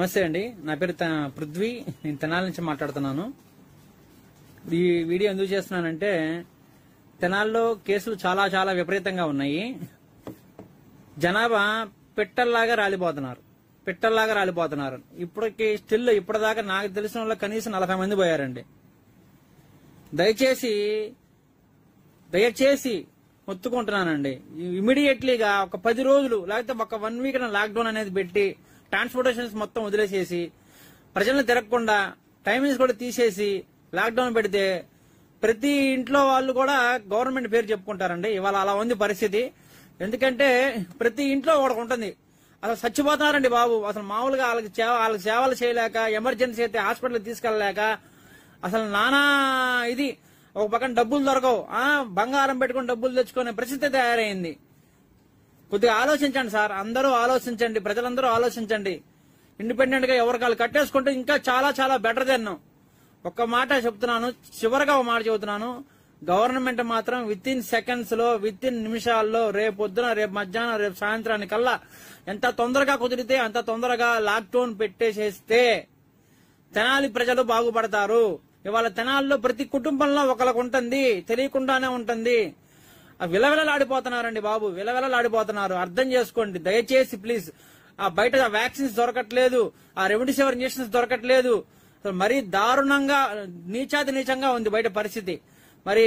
నమస్తే అండి నా పేరు పృథ్వీ నేను తెనాల నుంచి మాట్లాడుతున్నాను ఈ వీడియో ఎందుకు చేస్తున్నానంటే తెనాల్లో కేసులు చాలా చాలా విపరీతంగా ఉన్నాయి జనాభా పెట్టల్లాగా రాలిపోతున్నారు పెట్టల్లాగా రాలిపోతున్నారు ఇప్పటికి స్టిల్ ఇప్పటిదాకా నాకు తెలిసిన వాళ్ళు కనీసం నలభై మంది పోయారండి దయచేసి దయచేసి మొత్తుకుంటున్నానండి ఇమీడియట్లీగా ఒక పది రోజులు లేకపోతే ఒక వన్ వీక్ లాక్డౌన్ అనేది పెట్టి ట్రాన్స్పోర్టేషన్స్ మొత్తం వదిలేసేసి ప్రజలను తిరగకుండా టైమింగ్స్ కూడా తీసేసి లాక్డౌన్ పెడితే ప్రతి ఇంట్లో వాళ్ళు కూడా గవర్నమెంట్ పేరు చెప్పుకుంటారండి ఇవాళ అలా ఉంది పరిస్థితి ఎందుకంటే ప్రతి ఇంట్లో ఒకటి ఉంటుంది అసలు చచ్చిపోతున్నారండి బాబు అసలు మామూలుగా వాళ్ళకి సేవ వాళ్ళకి సేవలు చేయలేక ఎమర్జెన్సీ అయితే హాస్పిటల్ తీసుకెళ్ళలేక అసలు నానా ఇది ఒక పక్కన డబ్బులు దొరకవు బంగారం పెట్టుకుని డబ్బులు తెచ్చుకునే పరిస్థితి తయారైంది కొద్దిగా ఆలోచించండి సార్ అందరూ ఆలోచించండి ప్రజలందరూ ఆలోచించండి ఇండిపెండెంట్ గా ఎవరు కాళ్ళు కట్టేసుకుంటే ఇంకా చాలా చాలా బెటర్ దెన్ ఒక్క మాట చెప్తున్నాను చివరిగా ఒక మాట చెబుతున్నాను గవర్నమెంట్ మాత్రం విత్ ఇన్ సెకండ్స్ లో విత్ ఇన్ నిమిషాల్లో రేపు పొద్దున రేపు మధ్యాహ్నం రేపు సాయంత్రానికల్లా ఎంత తొందరగా కుదిరితే అంత తొందరగా లాక్డౌన్ పెట్టేసేస్తే తెనాలి ప్రజలు బాగుపడతారు ఇవాళ తెనాల్లో ప్రతి కుటుంబంలో ఒకరికి ఉంటుంది తెలియకుండానే ఉంటుంది విలవిలలాడిపోతున్నారండి బాబు విలవిలలాడిపోతున్నారు అర్థం చేసుకోండి దయచేసి ప్లీజ్ ఆ బయట వ్యాక్సిన్స్ దొరకట్లేదు ఆ రెమ్డిసివర్ ఇంజక్షన్స్ దొరకట్లేదు మరీ దారుణంగా నీచాతి నీచంగా ఉంది బయట పరిస్థితి మరి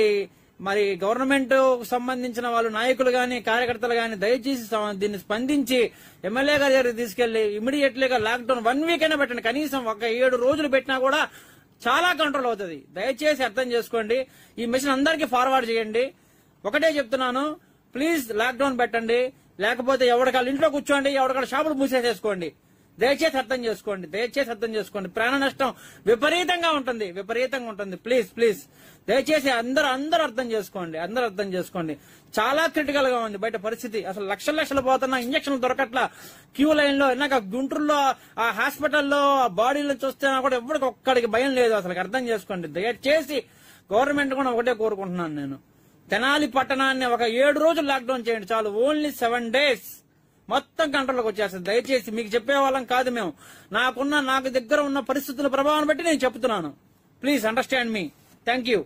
మరి గవర్నమెంట్ సంబంధించిన వాళ్ళు నాయకులు గాని కార్యకర్తలు గాని దయచేసి దీన్ని స్పందించి ఎమ్మెల్యే గారి దగ్గర తీసుకెళ్లి ఇమీడియట్లీగా లాక్డౌన్ వన్ వీక్ అయినా పెట్టండి కనీసం ఒక ఏడు రోజులు పెట్టినా కూడా చాలా కంట్రోల్ అవుతుంది దయచేసి అర్థం చేసుకోండి ఈ మిషన్ అందరికీ ఫార్వర్డ్ చేయండి ఒకటే చెప్తున్నాను ప్లీజ్ లాక్డౌన్ పెట్టండి లేకపోతే ఎవరికాల ఇంట్లో కూర్చోండి ఎవరికాల షాపులు మూసేసేసుకోండి దయచేసి అర్థం చేసుకోండి దయచేసి అర్థం చేసుకోండి ప్రాణ నష్టం విపరీతంగా ఉంటుంది విపరీతంగా ఉంటుంది ప్లీజ్ ప్లీజ్ దయచేసి అందరూ అందరూ అర్థం చేసుకోండి అందరు అర్థం చేసుకోండి చాలా క్రిటికల్ గా ఉంది బయట పరిస్థితి అసలు లక్షల లక్షలు పోతున్న ఇంజక్షన్లు దొరకట్లా క్యూ లైన్ లో ఇన్నాక గుంటూరులో ఆ హాస్పిటల్లో ఆ బాడీలో చూస్తే కూడా ఎవరికి ఒక్కడికి భయం లేదు అసలు అర్థం చేసుకోండి దయచేసి గవర్నమెంట్ కూడా ఒకటే కోరుకుంటున్నాను నేను తెనాలి పట్టణాన్ని ఒక ఏడు రోజులు లాక్డౌన్ చేయండి చాలు ఓన్లీ సెవెన్ డేస్ మొత్తం కంట్రోల్కి వచ్చేస్తుంది దయచేసి మీకు చెప్పేవాళ్ళం కాదు మేము నాకున్న నాకు దగ్గర ఉన్న పరిస్థితుల ప్రభావం బట్టి నేను చెప్తున్నాను please understand me thank you